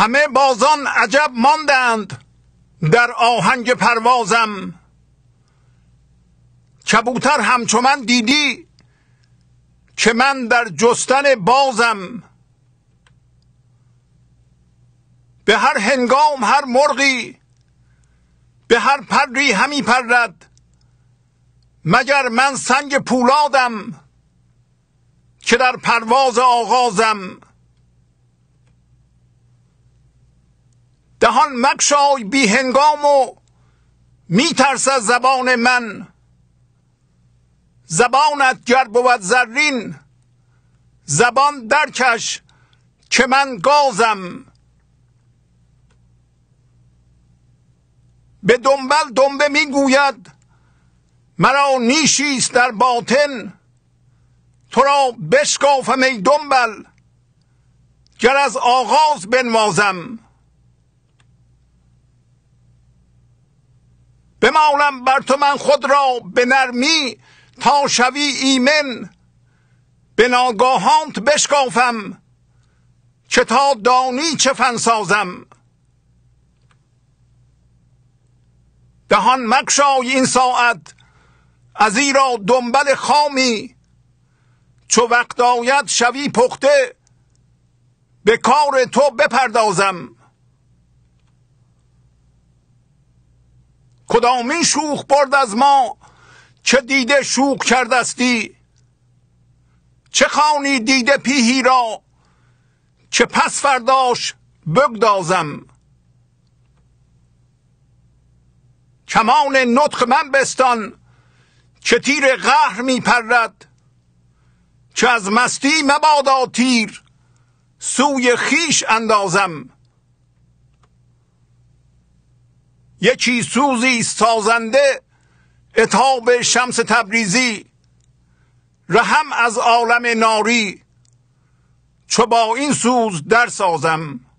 همه بازان عجب ماندند در آهنگ پروازم کبوتر همچو من دیدی که من در جستن بازم به هر هنگام هر مرغی به هر پری همی پرد مگر من سنگ پولادم که در پرواز آغازم دهان مکشای بی هنگام و ترس از زبان من زبانت گر بود زرین زبان درکش که من گازم به دنبل دنبه میگوید مرا نیشیست در باطن تو را بشکافم ای دنبل گر از آغاز بنوازم بمالم بر تو من خود را به نرمی تا شوی ایمن به ناگاهانت بشکافم چه تا دانی چه فن سازم دهان مکشای این ساعت از را دنبل خامی چو وقت آید شوی پخته به کار تو بپردازم کدامین شوخ برد از ما چه دیده شوخ کردستی چه خانی دیده پیهی را چه پس فرداش بگدازم کمان نطق من بستان چه تیر قهر می پرد چه از مستی مبادا تیر سوی خیش اندازم یکی سوزی سازنده اتاب شمس تبریزی رحم از عالم ناری چو با این سوز در سازم